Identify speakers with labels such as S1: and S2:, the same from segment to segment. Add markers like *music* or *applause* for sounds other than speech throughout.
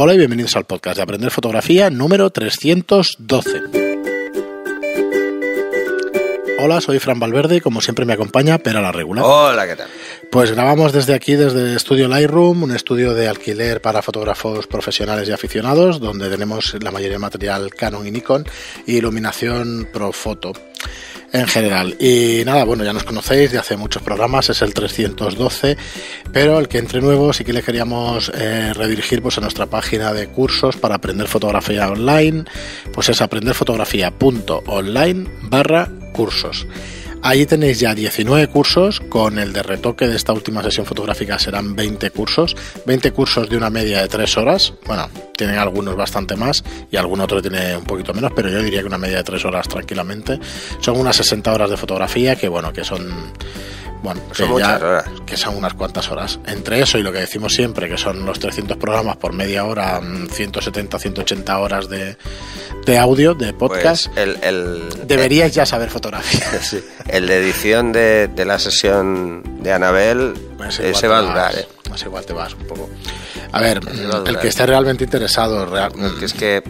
S1: Hola y bienvenidos al podcast de Aprender Fotografía número 312. Hola, soy Fran Valverde y como siempre me acompaña Pera la Regular.
S2: Hola, ¿qué tal?
S1: Pues grabamos desde aquí, desde el estudio Lightroom, un estudio de alquiler para fotógrafos profesionales y aficionados, donde tenemos la mayoría de material Canon y Nikon y e iluminación foto en general. Y nada, bueno, ya nos conocéis de hace muchos programas, es el 312, pero el que entre nuevo si que le queríamos eh, redirigir pues, a nuestra página de cursos para aprender fotografía online, pues es aprenderfotografía.online barra cursos. Ahí tenéis ya 19 cursos, con el de retoque de esta última sesión fotográfica serán 20 cursos, 20 cursos de una media de 3 horas, bueno, tienen algunos bastante más y algún otro tiene un poquito menos, pero yo diría que una media de 3 horas tranquilamente. Son unas 60 horas de fotografía que bueno, que son bueno, que son unas cuantas horas. Entre eso y lo que decimos siempre, que son los 300 programas por media hora, 170, mm, 180 horas de, audio, de pues podcast,
S2: el, deberías
S1: ya saber fotografía.
S2: *laughs* El de edición de, la sesión de Anabel pues ese se va a durar, Más eh. pues igual te vas un poco. A ver, el que esté realmente interesado. Mm. es que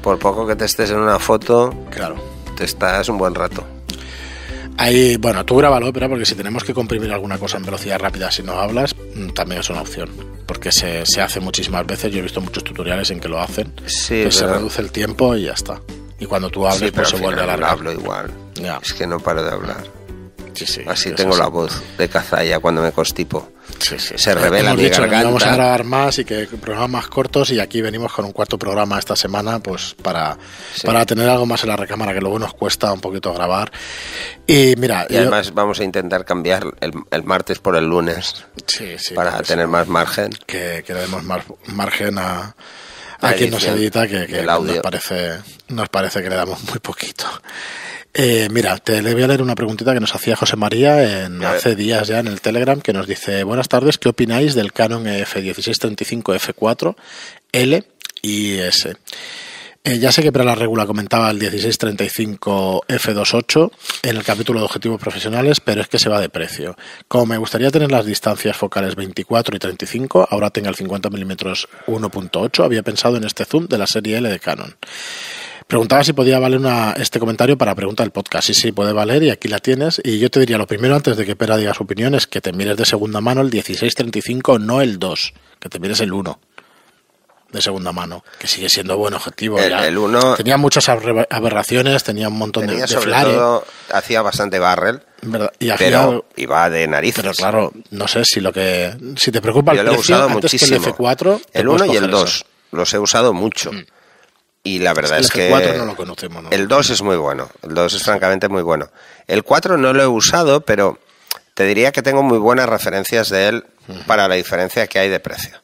S2: por poco que te estés en una foto,
S1: claro. te estás un buen rato. Ahí, bueno, tú la ópera porque si tenemos que comprimir alguna cosa en velocidad rápida si no hablas, mm, también es una opción. Porque se, se hace muchísimas veces, yo he visto muchos tutoriales en que lo hacen.
S2: que se reduce
S1: el tiempo y ya está. Y cuando tú hablas pues se vuelve a hablar. hablo
S2: igual. Es que no paro de hablar. Así tengo la voz de cazalla cuando me constipo. Se revela vamos a
S1: grabar más y que programas cortos y aquí venimos con un cuarto programa esta semana pues para, tener algo más en la recámara
S2: que luego nos cuesta un poquito grabar. Y mira... además vamos a intentar cambiar el, el, martes por el lunes para tener más margen.
S1: Que, le demos más margen a
S2: a quien nos edita, que, el audio. Nos,
S1: parece, nos parece que le damos muy poquito. Eh, mira, te le voy a leer una preguntita que nos hacía José María en, hace días ya en el Telegram, que nos dice, buenas tardes, ¿qué opináis del Canon F1635F4 L y S? Eh, ya sé que para la regula comentaba el 1635F28 en el capítulo de objetivos profesionales, pero es que se va de precio. Como me gustaría tener las distancias focales 24 y 35, ahora tengo el 50 mm 1.8, había pensado en este zoom de la serie L de Canon. Preguntaba si podía valer una, este comentario para pregunta del podcast. Sí, sí, puede valer y aquí la tienes. Y yo te diría lo primero, antes de que Pera diga su opinión, es que te mires de segunda mano el 1635, no el 2, que te mires el 1
S2: de segunda mano, que sigue siendo buen objetivo. El, el
S1: tenía muchas aberraciones,
S2: tenía un montón de, flares hacía bastante barrel. Y al iba de narices. Pero claro, no sé si lo que si te preocupa el precio, lo Que el F4, el 1 y el 2 los he usado mucho. Mm. Y la verdad es que. El 2 es muy bueno. El 2 es francamente muy bueno. El 4 no lo he usado, pero te diría que tengo muy buenas referencias de él para la diferencia que hay de precio.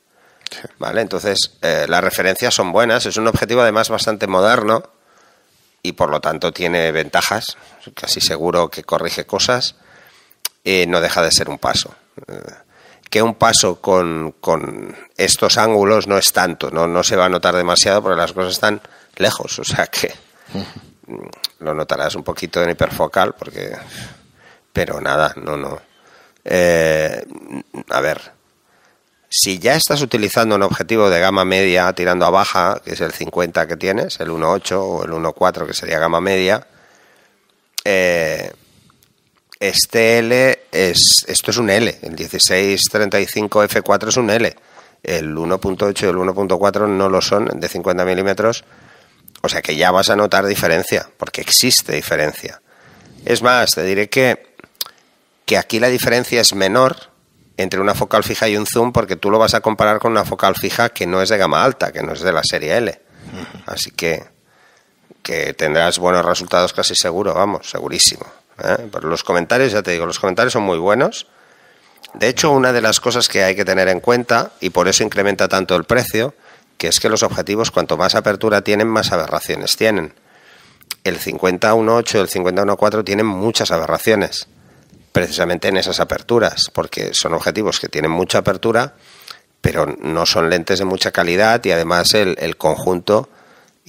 S2: ¿Vale? Entonces, eh, las referencias son buenas. Es un objetivo además bastante moderno y por lo tanto tiene ventajas. Casi seguro que corrige cosas. Eh, no deja de ser un paso. Eh, que un paso con, estos ángulos no es tanto, ¿no? se va a notar demasiado porque las cosas están lejos, o sea que mm, lo notarás un poquito en hiperfocal porque pero nada no no eh, a ver si ya estás utilizando un objetivo de gama media tirando a baja que es el 50 que tienes el 1.8 o el 1.4 que sería gama media eh, este L es, esto es un L, el 1635F4 es un L, el 1.8 y el 1.4 no lo son de 50 milímetros, o sea que ya vas a notar diferencia, porque existe diferencia. Es más, te diré que, que aquí la diferencia es menor entre una focal fija y un zoom porque tú lo vas a comparar con una focal fija que no es de gama alta, que no es de la serie L. Así que, que tendrás buenos resultados casi seguro, vamos, segurísimo. ¿eh? Pero los comentarios, ya te digo, los comentarios son muy buenos. De hecho, una de las cosas que hay que tener en cuenta, y por eso incrementa tanto el precio, que es que los objetivos, cuanto más apertura tienen, más aberraciones tienen. El 5018 y el 5014 tienen muchas aberraciones, precisamente en esas aperturas, porque son objetivos que tienen mucha apertura, pero no son lentes de mucha calidad y además el conjunto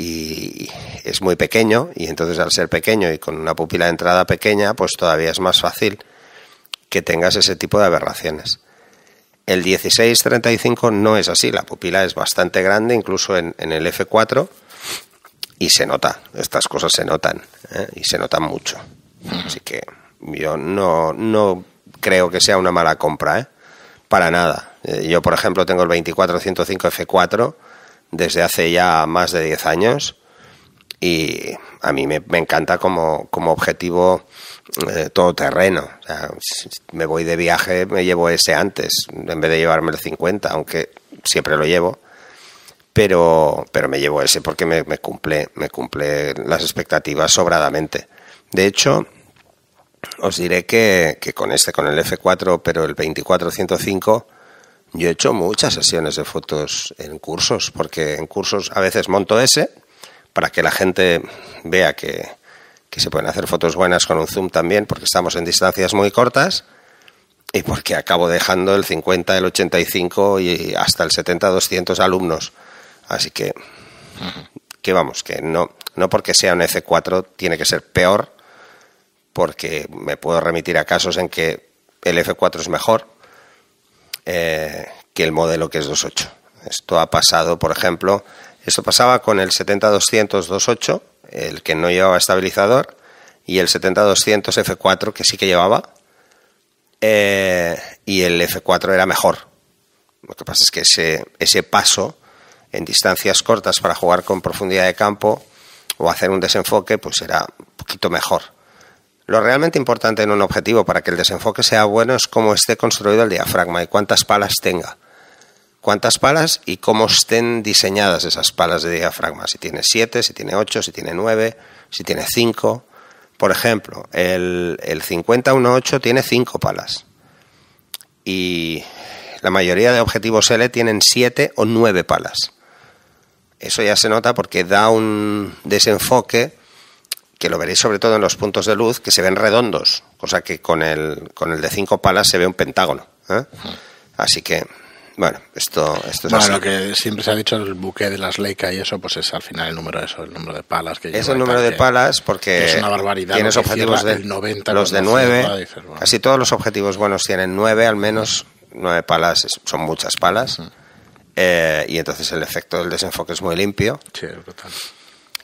S2: y es muy pequeño y entonces al ser pequeño y con una pupila de entrada pequeña, pues todavía es más fácil que tengas ese tipo de aberraciones. El 1635 no es así, la pupila es bastante grande, incluso en, el F4, y se nota, estas cosas se notan, ¿eh? y se notan mucho. Así que yo no, no creo que sea una mala compra, ¿eh? para nada. Eh, yo, por ejemplo, tengo el 24-105 F4 desde hace ya más de 10 años y a mí me, encanta como, objetivo eh, ...todo terreno... me voy de viaje, me llevo ese antes, en vez de llevarme el 50, aunque siempre lo llevo. Pero, pero me llevo ese porque me, me cumple, me cumple las expectativas sobradamente. De hecho, os diré que, que con este, con el F4, pero el 2405, yo he hecho muchas sesiones de fotos en cursos, porque en cursos a veces monto ese para que la gente vea que, se pueden hacer fotos buenas con un zoom también, porque estamos en distancias muy cortas y porque acabo dejando el 50, el 85 y hasta el 70, 200 alumnos. Así que, que vamos, que no, no porque sea un F4 tiene que ser peor, porque me puedo remitir a casos en que el F4 es mejor eh, que el modelo que es 2.8. Esto ha pasado, por ejemplo, esto pasaba con el 70 2.8, el que no llevaba estabilizador, y el 70-200 F4 que sí que llevaba, eh, y el F4 era mejor. Lo que pasa es que ese, ese paso en distancias cortas para jugar con profundidad de campo o hacer un desenfoque, pues era un poquito mejor lo realmente importante en un objetivo para que el desenfoque sea bueno es cómo esté construido el diafragma y cuántas palas tenga. Cuántas palas y cómo estén diseñadas esas palas de diafragma. Si tiene 7, si tiene 8, si tiene 9, si tiene 5. Por ejemplo, el, el 5018 tiene 5 palas. Y la mayoría de objetivos L tienen 7 o 9 palas. Eso ya se nota porque da un desenfoque que lo veréis sobre todo en los puntos de luz, que se ven redondos, cosa que con el, con el de cinco palas se ve un pentágono. ¿eh? Así que, bueno, esto, esto es bueno, lo que siempre se ha dicho,
S1: el buque de las Leica y eso, pues es al final el número de eso, el número de palas que Es el número de
S2: palas porque es barbaridad, tienes objetivos de 90, los de 9, casi todos los objetivos buenos tienen 9 al menos, 9 palas son muchas palas. Eh, y entonces el efecto del desenfoque es muy limpio. Sí, es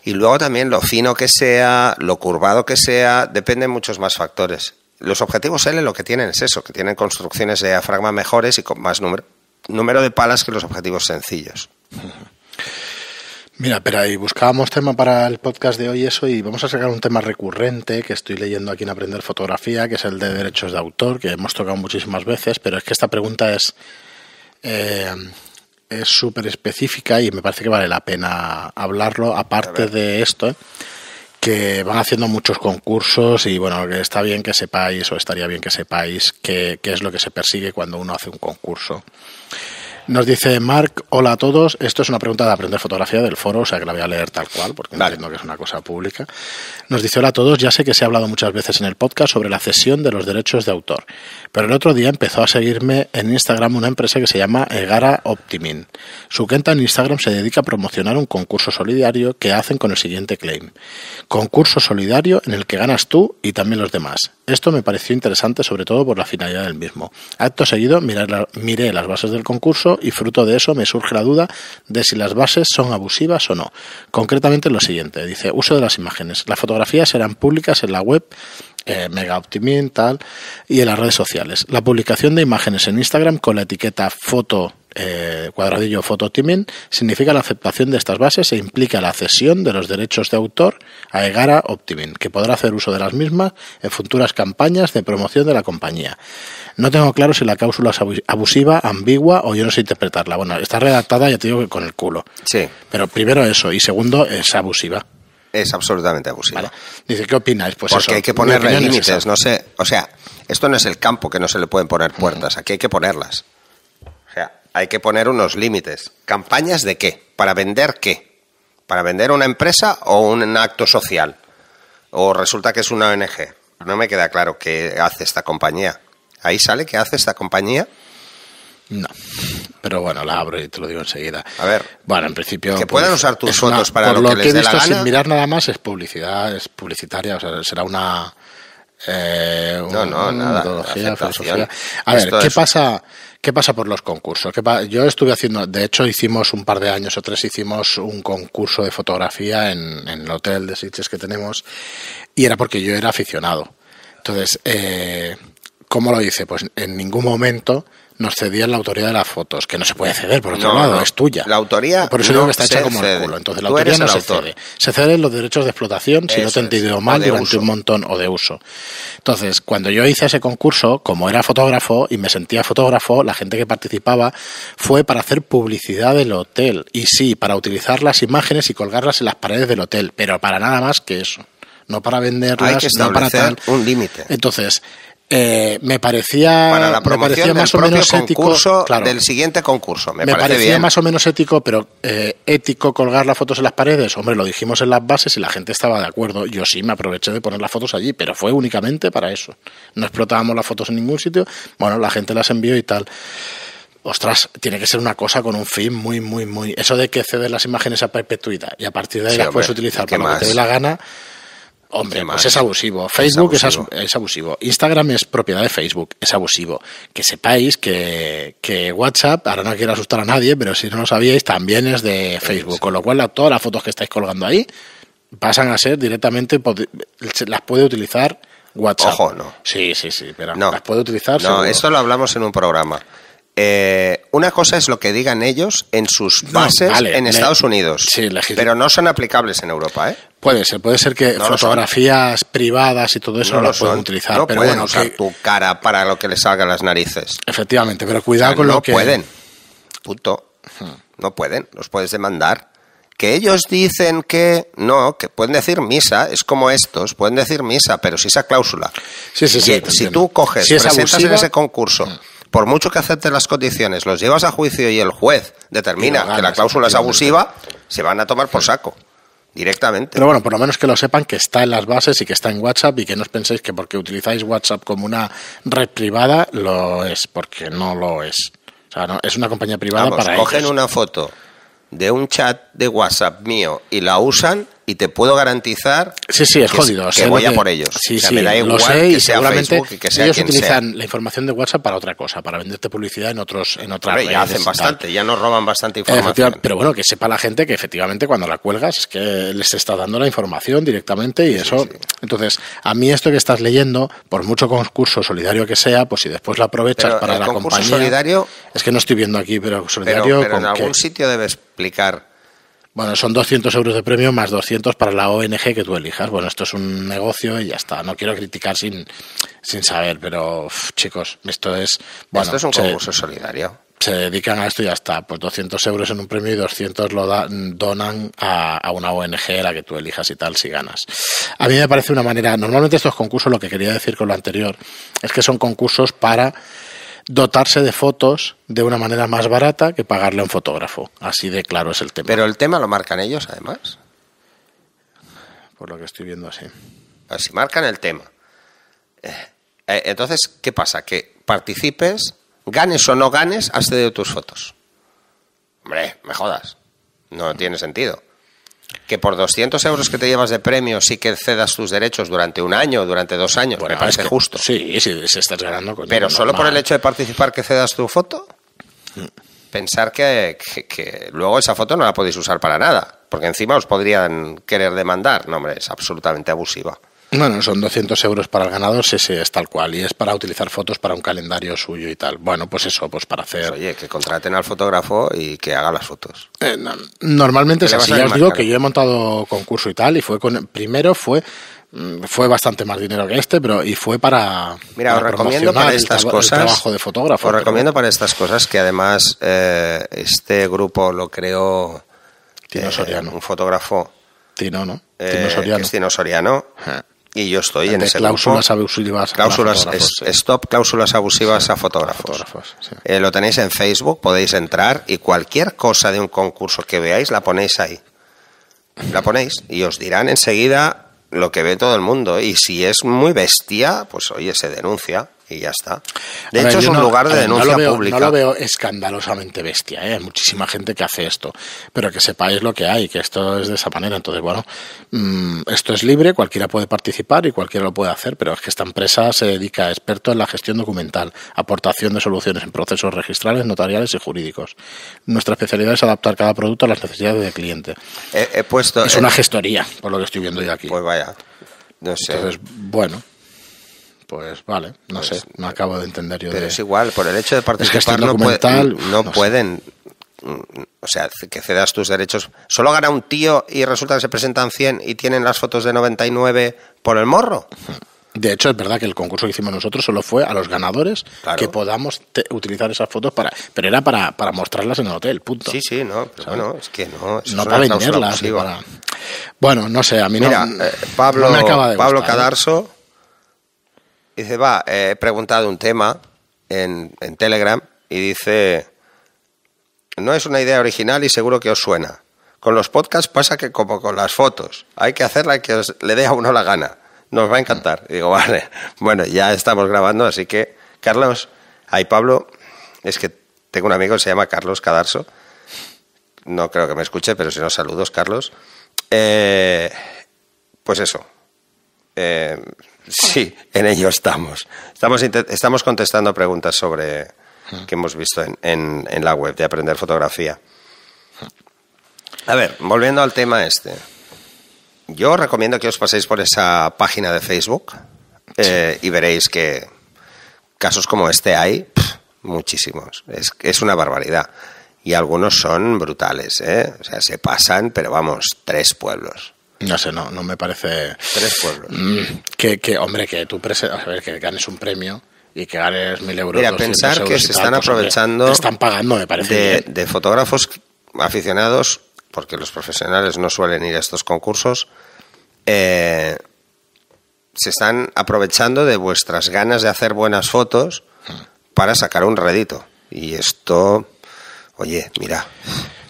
S2: y luego también lo fino que sea, lo curvado que sea, dependen muchos más factores. Los objetivos L lo que tienen es eso, que tienen construcciones de diafragma mejores y con más número, número de palas que los objetivos sencillos.
S1: Mira, pero ahí buscábamos tema para el podcast de hoy eso y vamos a sacar un tema recurrente que estoy leyendo aquí en Aprender Fotografía, que es el de derechos de autor, que hemos tocado muchísimas veces, pero es que esta pregunta es eh, es súper específica y me parece que vale la pena hablarlo, aparte de esto, ¿eh? que van haciendo muchos concursos y bueno, está bien que sepáis o estaría bien que sepáis qué, qué es lo que se persigue cuando uno hace un concurso. Nos dice Mark, hola a todos. Esto es una pregunta de aprender fotografía del foro, o sea que la voy a leer tal cual, porque vale. entiendo que es una cosa pública. Nos dice, hola a todos, ya sé que se ha hablado muchas veces en el podcast sobre la cesión de los derechos de autor, pero el otro día empezó a seguirme en Instagram una empresa que se llama Egara Optimin. Su cuenta en Instagram se dedica a promocionar un concurso solidario que hacen con el siguiente claim. Concurso solidario en el que ganas tú y también los demás. Esto me pareció interesante sobre todo por la finalidad del mismo. Acto seguido miré las bases del concurso y fruto de eso me surge la duda de si las bases son abusivas o no. Concretamente lo siguiente, dice, uso de las imágenes. Las fotografías serán públicas en la web eh, mega y en las redes sociales. La publicación de imágenes en Instagram con la etiqueta foto eh, cuadradillo fototiming, significa la aceptación de estas bases e implica la cesión de los derechos de autor a Egara Optimin, que podrá hacer uso de las mismas en futuras campañas de promoción de la compañía. No tengo claro si la cláusula es abusiva, ambigua o yo no sé interpretarla. Bueno, está redactada, ya te digo, con el culo.
S2: Sí. Pero primero eso, y segundo, es abusiva. Es absolutamente abusiva. Dice, ¿qué opináis? Pues Porque hay que ponerle límites, no sé. O sea, esto no es el campo que no se le pueden poner puertas, aquí hay que ponerlas hay que poner unos límites. ¿Campañas de qué? ¿Para vender qué? ¿Para vender una empresa o un acto social? ¿O resulta que es una ONG? No me queda claro qué hace esta compañía. ¿Ahí sale qué hace esta compañía? No, pero bueno, la abro y te lo digo enseguida. A ver.
S1: Bueno, en principio. Que puedan pues, usar tus fondos para lo, que, les sin mirar nada más, es publicidad, es publicitaria, o sea, será una. Eh, no, no, nada. A ver, ¿qué pasa? ¿Qué pasa por los concursos? Yo estuve haciendo, de hecho hicimos un par de años o tres, hicimos un concurso de fotografía en, el hotel de Sitges que tenemos y era porque yo era aficionado. Entonces, eh, ¿cómo lo hice? Pues en ningún momento nos cedían la autoría de las fotos, que no se puede ceder, por otro lado, es tuya. La autoría. Por eso digo que está hecha como el culo. Entonces, la autoría no se cede. Se ceden los derechos de explotación, si no te he entendido mal, durante un montón o de uso. Entonces, cuando yo hice ese concurso, como era fotógrafo y me sentía fotógrafo, la gente que participaba fue para hacer publicidad del hotel. Y sí, para utilizar las imágenes y colgarlas en las paredes del hotel, pero para nada más que eso no para venderlas, Hay que establecer no para tal. un límite. Entonces, eh, me parecía, más o menos ético del
S2: siguiente concurso. Me, parecía más
S1: o menos ético, pero eh, ético colgar las fotos en las paredes. Hombre, lo dijimos en las bases y la gente estaba de acuerdo. Yo sí me aproveché de poner las fotos allí, pero fue únicamente para eso. No explotábamos las fotos en ningún sitio. Bueno, la gente las envió y tal ostras, tiene que ser una cosa con un fin muy, muy, muy. Eso de que ceder las imágenes a perpetuidad y a partir de ahí las puedes utilizar para lo que te dé la gana, Hombre, pues es abusivo. Facebook es abusivo. Instagram es propiedad de Facebook, es abusivo. Que sepáis que, WhatsApp, ahora no quiero asustar a nadie, pero si no lo sabíais, también es de Facebook. Con lo cual, todas las fotos que estáis colgando ahí pasan a ser directamente,
S2: las puede utilizar WhatsApp. Ojo, no.
S1: Sí, sí, sí, pero no.
S2: las puede utilizar. No, lo hablamos en un programa. Eh, una cosa es lo que digan ellos en sus bases en Estados Unidos, pero no son aplicables en Europa. ¿eh? Puede ser,
S1: puede ser que fotografías privadas y todo eso no, lo, pueden utilizar. No pero pueden bueno, usar
S2: tu cara para lo que les salga las narices. Efectivamente, pero cuidado con lo que. No pueden. Punto. Hmm. No pueden. Los puedes demandar. Que ellos dicen que no, que pueden decir misa, es como estos, pueden decir misa, pero si esa cláusula. si tú coges, si presentas en ese concurso, hmm. por mucho que aceptes las condiciones, los llevas a juicio y el juez determina que la cláusula es abusiva, se van a tomar por saco directamente.
S1: Pero bueno, por lo menos que lo sepan que está en las bases y que está en WhatsApp y que no os penséis que porque utilizáis WhatsApp como una red privada lo es, porque no lo es. O sea, no, es una compañía
S2: privada para cogen una foto de un chat de WhatsApp mío y la usan y te puedo garantizar sí, sí, es que, jodido, que voy a por ellos. Sí, o sea, sé, que sea y ellos utilizan
S1: la información de WhatsApp para otra cosa, para venderte publicidad en otros en otras Ya hacen bastante,
S2: ya nos roban bastante información. pero bueno, que
S1: sepa la gente que efectivamente cuando la cuelgas es que les está dando la información directamente y eso. Entonces, a mí esto que estás leyendo, por mucho concurso solidario que sea, pues si después la aprovechas para la compañía. solidario es que no estoy viendo aquí, pero solidario pero, pero en algún
S2: sitio debe explicar
S1: bueno, son 200 euros de premio más 200 para la ONG que tú elijas. Bueno, esto es un negocio y ya está. No quiero criticar sin, sin saber, pero chicos, esto es... Bueno, esto es un concurso solidario. Se dedican a esto y ya está. Pues 200 euros en un premio y 200 lo donan a, a, una ONG, la que tú elijas y tal, si ganas. A mí me parece una manera... Normalmente estos concursos, lo que quería decir con lo anterior, es que son concursos para dotarse de fotos de una manera más barata que pagarle a un fotógrafo. Así de claro es el
S2: tema. Pero el tema lo marcan ellos, además. Por lo que estoy viendo así. así marcan el tema. Eh, eh, entonces, ¿qué pasa? Que participes, ganes o no ganes, has de tus fotos. Hombre, me jodas. No tiene sentido que por 200 euros que te llevas de premio sí que cedas tus derechos durante un año, durante dos años, me parece justo. Sí, sí, se estás ganando. Pero solo por el hecho de participar que cedas tu foto, pensar que, luego esa foto no la podéis usar para nada, porque encima os podrían querer demandar. No, hombre, es absolutamente abusiva.
S1: Bueno, son 200 euros para el ganador, sí, sí, es tal cual. Y es para utilizar fotos para un calendario suyo
S2: y tal. Bueno, pues eso, pues para hacer... Oye, que contraten al fotógrafo y que haga las fotos. Eh,
S1: normalmente es así. Ya os digo que yo he montado concurso y tal, y fue con... Primero fue mm, fue bastante más dinero que este, pero y fue para, Mira, os recomiendo para estas cosas, el trabajo de fotógrafo. Os recomiendo
S2: para estas cosas que además eh, este grupo lo creó Tino eh, Soriano. un fotógrafo. Tino, ¿no? Tino Soriano. Tino Soriano y yo estoy en ese cláusulas stop cláusulas abusivas a fotógrafos, eh, lo tenéis en Facebook podéis entrar y cualquier cosa de un concurso que veáis la ponéis ahí la ponéis y os dirán enseguida lo que ve todo el mundo y si es muy bestia pues oye se denuncia y ya está. De hecho, es un lugar de denuncia pública. No lo veo
S1: escandalosamente bestia, ¿eh? hay muchísima gente que hace esto, pero que sepáis lo que hay, que esto es de esa manera. Entonces, bueno, mm, esto es libre, cualquiera puede participar y cualquiera lo puede hacer, pero es que esta empresa se dedica a expertos en la gestión documental, aportación de soluciones en procesos registrales, notariales y jurídicos. Nuestra especialidad es adaptar cada producto a las necesidades del cliente.
S2: He, puesto, es una gestoría, por lo que estoy viendo yo
S1: aquí. Pues vaya,
S2: Entonces, bueno pues vale, no pues, sé, no acabo de entender yo. Pero es igual, por el hecho de este participar no, no, pueden, mm, o sea, que cedas tus derechos. Solo gana un tío y resulta que se presentan 100 y tienen las fotos de 99 por el morro. De hecho, es verdad que el concurso que hicimos nosotros solo fue a los ganadores que podamos
S1: utilizar esas fotos para. Pero era para, mostrarlas en el hotel, punto. Sí, sí, no. Pero bueno, es que
S2: no. No para venderlas. Para...
S1: Bueno, no sé, a mí no. Eh, Pablo, acaba Pablo ¿eh? Cadarso.
S2: Dice, va, he preguntado un tema en, Telegram y dice, no es una idea original y seguro que os suena. Con los podcasts pasa que como con las fotos, hay que hacerla que le dé a uno la gana. Nos va a encantar. Mm. digo, vale, bueno, ya estamos grabando, así que, Carlos, ahí Pablo, es que tengo un amigo que se llama Carlos Cadarso. No creo que me escuche, pero si no, saludos, Carlos. Eh, pues eso. Eh, Sí, en ello estamos. Estamos, estamos contestando preguntas sobre que hemos visto en, en, la web de aprender fotografía. A ver, volviendo al tema este. Yo recomiendo que os paséis por esa página de Facebook eh, y veréis que casos como este hay muchísimos. Es, es una barbaridad. Y algunos son brutales, ¿eh? O sea, se pasan, pero vamos, tres pueblos. No sé, no, no me parece. Tres pueblos. Mm, que, hombre,
S1: que tú a ver, que ganes un premio y que ganes mil euros. Mira, pensar que se están aprovechando. están pagando, me parece.
S2: De, fotógrafos aficionados, porque los profesionales no suelen ir a estos concursos, eh, se están aprovechando de vuestras ganas de hacer buenas fotos mm. para sacar un redito. Y esto, oye, mira.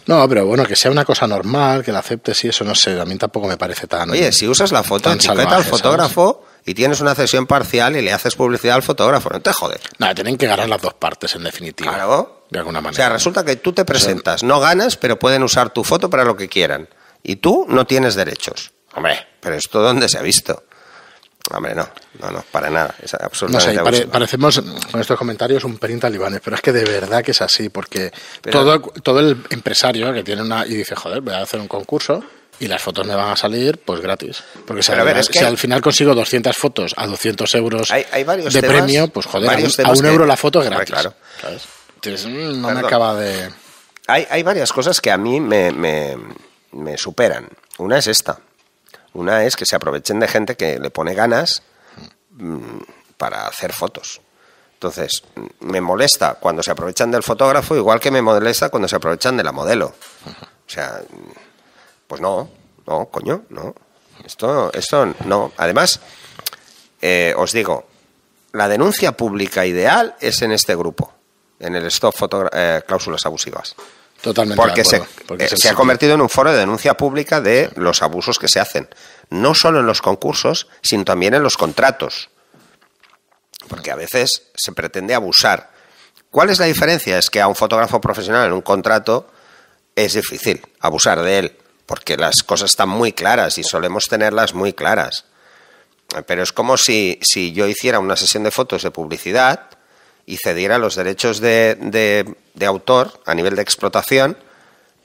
S2: No, pero bueno, que sea
S1: una cosa normal, que la aceptes y eso, no sé, a mí tampoco me parece tan. Oye, si
S2: usas la foto, etiqueta al fotógrafo y tienes una cesión parcial y le haces publicidad al fotógrafo, no te jodes. Nada, tienen que ganar las dos partes, en definitiva. Claro. De alguna manera. O sea, resulta que tú te presentas, no ganas, pero pueden usar tu foto para lo que quieran. Y tú no tienes derechos. Hombre, pero esto dónde se ha visto. Hombre, no, no, no, para nada. Es no
S1: parecemos con estos comentarios un perin talibanes, pero es que de verdad que es así, porque todo, todo el empresario que tiene una y dice, joder, voy a hacer un concurso, y las fotos me van a salir pues gratis. Porque si, al, final consigo 200 fotos a 200 euros de premio, pues joder, a un, euro la foto es gratis. claro. Entonces, mm, no me acaba
S2: de... Hay, varias cosas que a mí me superan. Una es esta. Una es que se aprovechen de gente que le pone ganas mm, para hacer fotos. Entonces, mm, me molesta cuando se aprovechan del fotógrafo, igual que me molesta cuando se aprovechan de la modelo. O sea, mm, pues no, no, coño, no. Esto, esto no. Además, eh, os digo, la denuncia pública ideal es en este grupo, en el Stop eh, Cláusulas Abusivas. Totalmente. Porque, se, porque eh, se ha convertido en un foro de denuncia pública de los abusos que se hacen, no solo en los concursos, sino también en los contratos. Porque a veces se pretende abusar. ¿Cuál es la diferencia? Es que a un fotógrafo profesional en un contrato es difícil abusar de él, porque las cosas están muy claras y solemos tenerlas muy claras. Pero es como si, si yo hiciera una sesión de fotos de publicidad y cediera los derechos de, de, autor a nivel de explotación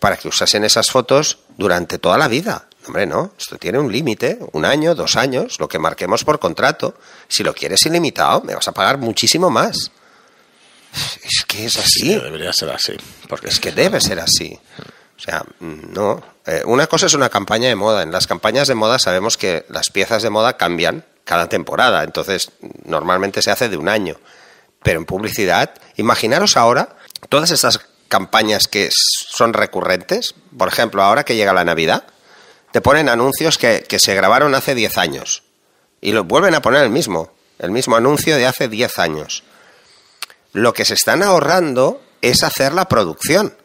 S2: para que usasen esas fotos durante toda la vida. Hombre, no, esto tiene un límite, un año, dos años, lo que marquemos por contrato. Si lo quieres ilimitado, me vas a pagar muchísimo más. Es que es así. debería ser así. Porque es que debe ser así. O sea, no. Eh, una cosa es una campaña de moda. En las campañas de moda sabemos que las piezas de moda cambian cada temporada. Entonces, normalmente se hace de un año. Pero en publicidad, imaginaros ahora todas estas campañas que son recurrentes, por ejemplo, ahora que llega la Navidad, te ponen anuncios que, que se grabaron hace 10 años y los vuelven a poner el mismo, el mismo anuncio de hace 10 años. Lo que se están ahorrando es hacer la producción,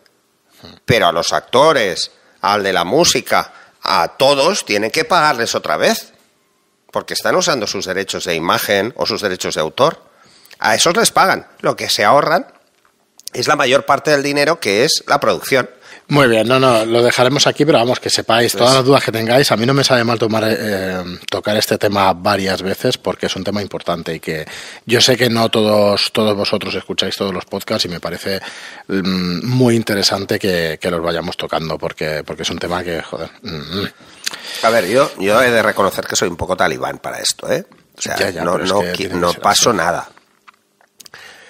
S2: pero a los actores, al de la música, a todos tienen que pagarles otra vez, porque están usando sus derechos de imagen o sus derechos de autor. A esos les pagan. Lo que se ahorran es la mayor parte del dinero que es la producción. Muy bien, no, no, lo
S1: dejaremos aquí, pero vamos, que sepáis pues todas las dudas que tengáis. A mí no me sabe mal tomar, eh, tocar este tema varias veces porque es un tema importante y que yo sé que no todos, todos vosotros escucháis todos los podcasts y me parece mm, muy interesante que, los vayamos tocando porque,
S2: porque es un tema que, joder. Mm. A ver, yo, yo he de reconocer que soy un poco talibán para esto, ¿eh? O sea, ya, no, no, no paso nada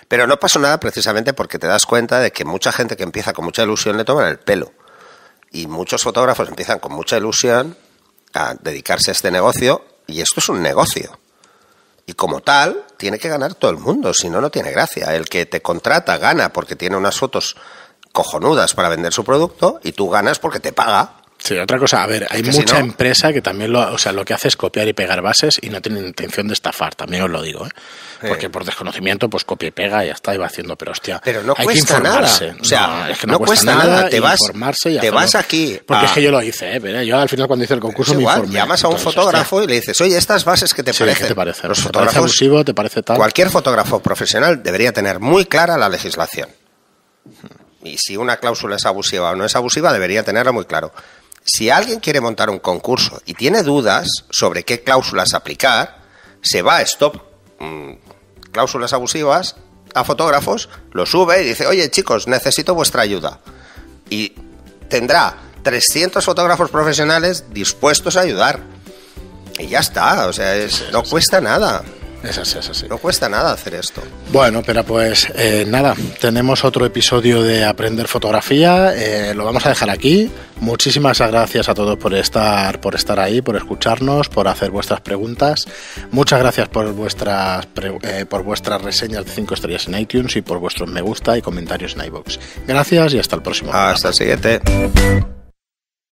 S2: pero no pasó nada precisamente porque te das cuenta de que mucha gente que empieza con mucha ilusión le toman el pelo. Y muchos fotógrafos empiezan con mucha ilusión a dedicarse a este negocio y esto es un negocio. Y como tal, tiene que ganar todo el mundo, si no, no tiene gracia. El que te contrata gana porque tiene unas fotos cojonudas para vender su producto y tú ganas porque te paga otra cosa, a ver, hay mucha empresa que también lo, o sea, lo que hace es copiar y pegar bases y
S1: no tiene intención de estafar, también os lo digo, ¿eh? Porque por desconocimiento, pues copia y pega y ya está, y va haciendo, pero hostia, pero no hay cuesta Nada. O sea, que no, cuesta, nada, te vas, informarse y te vas
S2: aquí. Porque es que yo lo hice, ¿eh? yo al final cuando hice el concurso me informé. Llamas a un fotógrafo y le dices, oye, estas bases que te parecen. Los fotógrafos, abusivo? ¿Te parece Cualquier fotógrafo profesional debería tener muy clara la legislación. Y si una cláusula es abusiva o no es abusiva, debería tenerla muy claro. Si alguien quiere montar un concurso y tiene dudas sobre qué cláusulas aplicar, se va a Stop mm, Cláusulas Abusivas a fotógrafos, lo sube y dice, oye chicos, necesito vuestra ayuda. Y tendrá 300 fotógrafos profesionales dispuestos a ayudar. Y ya está, o sea, no cuesta nada. No cuesta nada hacer esto.
S1: Bueno, pero pues eh, nada, tenemos otro episodio de Aprender Fotografía, eh, lo vamos a dejar aquí. Muchísimas gracias a todos por estar, por estar ahí, por escucharnos, por hacer vuestras preguntas. Muchas gracias por vuestras, eh, por vuestras reseñas de 5 estrellas en iTunes y por vuestros
S2: me gusta y comentarios en iBox. Gracias y hasta el próximo. Hasta el siguiente.